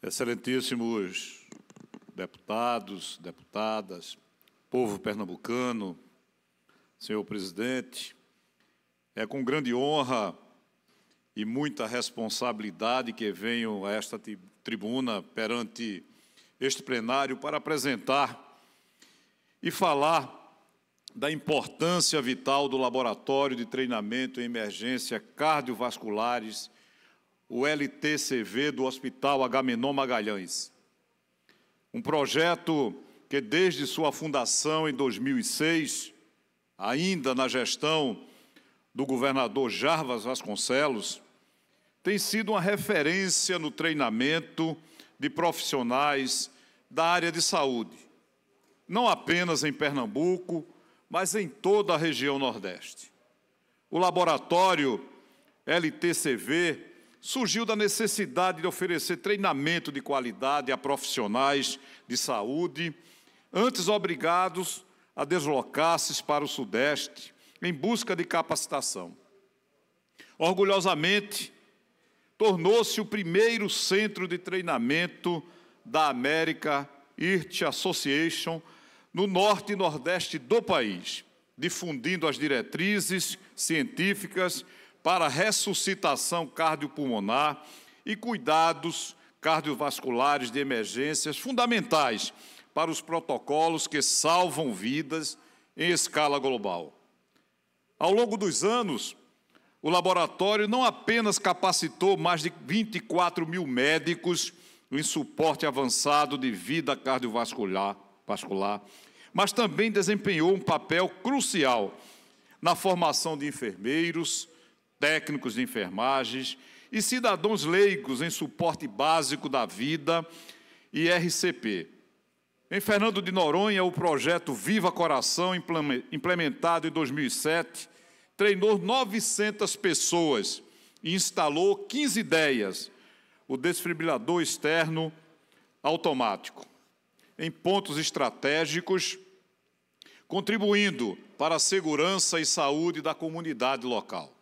Excelentíssimos deputados, deputadas, povo pernambucano, senhor presidente, é com grande honra e muita responsabilidade que venho a esta tribuna perante este plenário para apresentar e falar da importância vital do Laboratório de Treinamento em Emergência Cardiovasculares o LTCV do Hospital Agamenon Magalhães. Um projeto que, desde sua fundação em 2006, ainda na gestão do governador Jarvas Vasconcelos, tem sido uma referência no treinamento de profissionais da área de saúde, não apenas em Pernambuco, mas em toda a região Nordeste. O laboratório LTCV surgiu da necessidade de oferecer treinamento de qualidade a profissionais de saúde, antes obrigados a deslocar-se para o Sudeste em busca de capacitação. Orgulhosamente, tornou-se o primeiro centro de treinamento da América IRT Association no norte e nordeste do país, difundindo as diretrizes científicas para ressuscitação cardiopulmonar e cuidados cardiovasculares de emergências fundamentais para os protocolos que salvam vidas em escala global. Ao longo dos anos, o laboratório não apenas capacitou mais de 24 mil médicos em suporte avançado de vida cardiovascular, vascular, mas também desempenhou um papel crucial na formação de enfermeiros, técnicos de enfermagens e cidadãos leigos em suporte básico da vida e RCP. Em Fernando de Noronha, o projeto Viva Coração, implementado em 2007, treinou 900 pessoas e instalou 15 ideias, o desfibrilador externo automático, em pontos estratégicos, contribuindo para a segurança e saúde da comunidade local.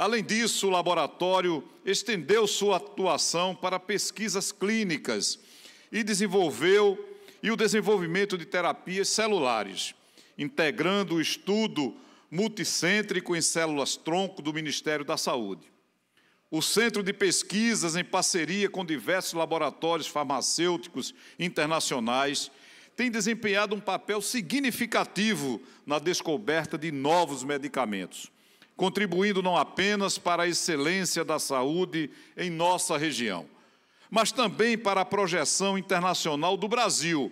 Além disso, o laboratório estendeu sua atuação para pesquisas clínicas e desenvolveu e o desenvolvimento de terapias celulares, integrando o estudo multicêntrico em células-tronco do Ministério da Saúde. O Centro de Pesquisas, em parceria com diversos laboratórios farmacêuticos internacionais, tem desempenhado um papel significativo na descoberta de novos medicamentos contribuindo não apenas para a excelência da saúde em nossa região, mas também para a projeção internacional do Brasil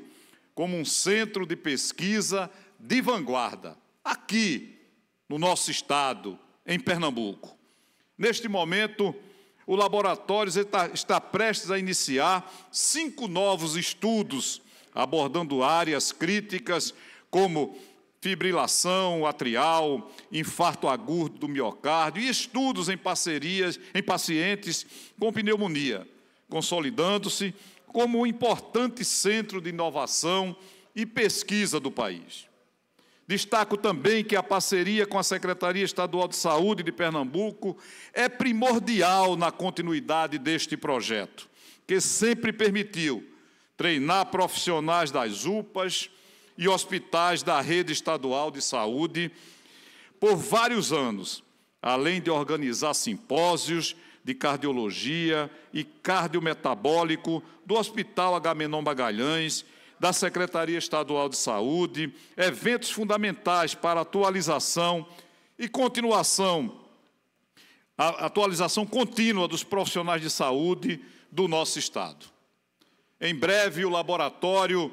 como um centro de pesquisa de vanguarda, aqui no nosso estado, em Pernambuco. Neste momento, o laboratório está, prestes a iniciar cinco novos estudos abordando áreas críticas como fibrilação atrial, infarto agudo do miocárdio e estudos em parcerias em pacientes com pneumonia, consolidando-se como um importante centro de inovação e pesquisa do país. Destaco também que a parceria com a Secretaria Estadual de Saúde de Pernambuco é primordial na continuidade deste projeto, que sempre permitiu treinar profissionais das UPAs, e hospitais da rede estadual de saúde por vários anos, além de organizar simpósios de cardiologia e cardiometabólico do Hospital Agamenon Magalhães, da Secretaria Estadual de Saúde, eventos fundamentais para atualização e continuação, a atualização contínua dos profissionais de saúde do nosso Estado. Em breve, o laboratório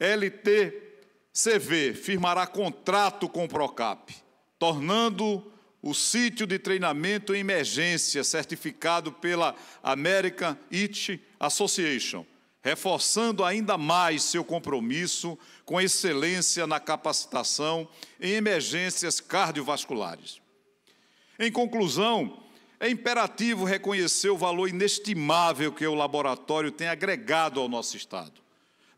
LTCV firmará contrato com o Procap, tornando o sítio de treinamento em emergência certificado pela American IT Association, reforçando ainda mais seu compromisso com excelência na capacitação em emergências cardiovasculares. Em conclusão, é imperativo reconhecer o valor inestimável que o laboratório tem agregado ao nosso Estado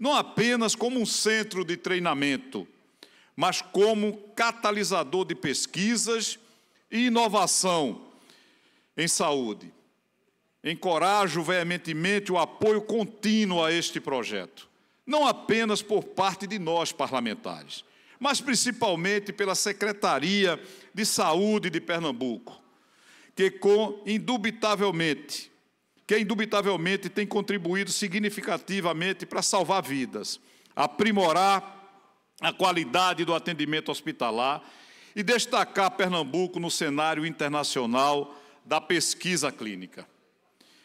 não apenas como um centro de treinamento, mas como catalisador de pesquisas e inovação em saúde. Encorajo veementemente o apoio contínuo a este projeto, não apenas por parte de nós parlamentares, mas principalmente pela Secretaria de Saúde de Pernambuco, que com indubitavelmente que indubitavelmente tem contribuído significativamente para salvar vidas, aprimorar a qualidade do atendimento hospitalar e destacar Pernambuco no cenário internacional da pesquisa clínica.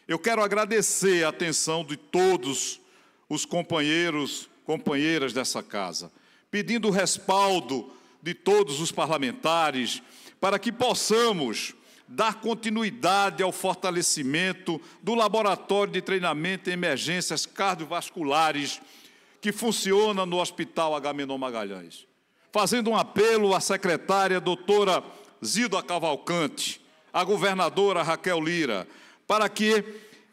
Eu quero agradecer a atenção de todos os companheiros, companheiras dessa casa, pedindo o respaldo de todos os parlamentares para que possamos dar continuidade ao fortalecimento do Laboratório de Treinamento em Emergências Cardiovasculares, que funciona no Hospital Agamenon Magalhães. Fazendo um apelo à secretária doutora Zilda Cavalcante, à governadora Raquel Lira, para que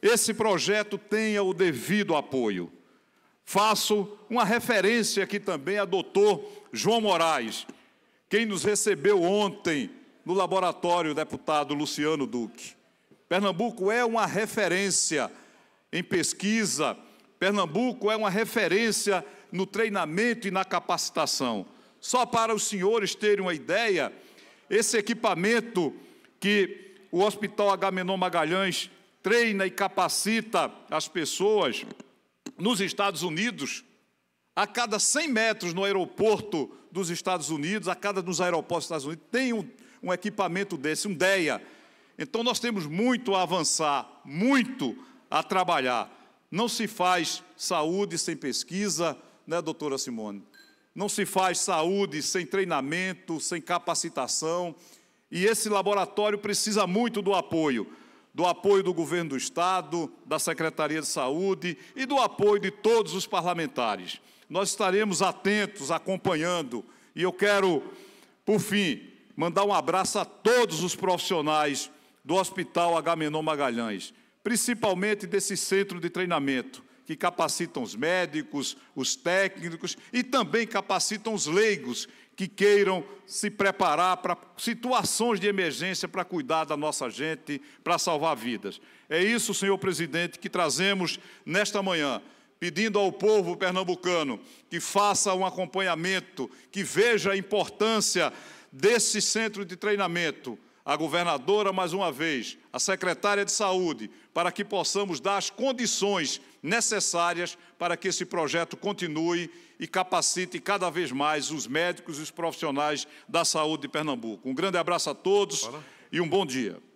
esse projeto tenha o devido apoio. Faço uma referência aqui também a doutor João Moraes, quem nos recebeu ontem no laboratório deputado Luciano Duque. Pernambuco é uma referência em pesquisa, Pernambuco é uma referência no treinamento e na capacitação. Só para os senhores terem uma ideia, esse equipamento que o Hospital Agamenon Magalhães treina e capacita as pessoas nos Estados Unidos, a cada 100 metros no aeroporto dos Estados Unidos, a cada nos aeroportos dos Estados Unidos, tem um, um equipamento desse, um DEA. Então nós temos muito a avançar, muito a trabalhar. Não se faz saúde sem pesquisa, né, doutora Simone? Não se faz saúde sem treinamento, sem capacitação. E esse laboratório precisa muito do apoio do apoio do governo do Estado, da Secretaria de Saúde e do apoio de todos os parlamentares. Nós estaremos atentos, acompanhando. E eu quero, por fim, mandar um abraço a todos os profissionais do Hospital Agamenon Magalhães, principalmente desse centro de treinamento, que capacitam os médicos, os técnicos e também capacitam os leigos que queiram se preparar para situações de emergência para cuidar da nossa gente, para salvar vidas. É isso, senhor presidente, que trazemos nesta manhã, pedindo ao povo pernambucano que faça um acompanhamento, que veja a importância desse centro de treinamento a governadora, mais uma vez, a secretária de Saúde, para que possamos dar as condições necessárias para que esse projeto continue e capacite cada vez mais os médicos e os profissionais da saúde de Pernambuco. Um grande abraço a todos e um bom dia.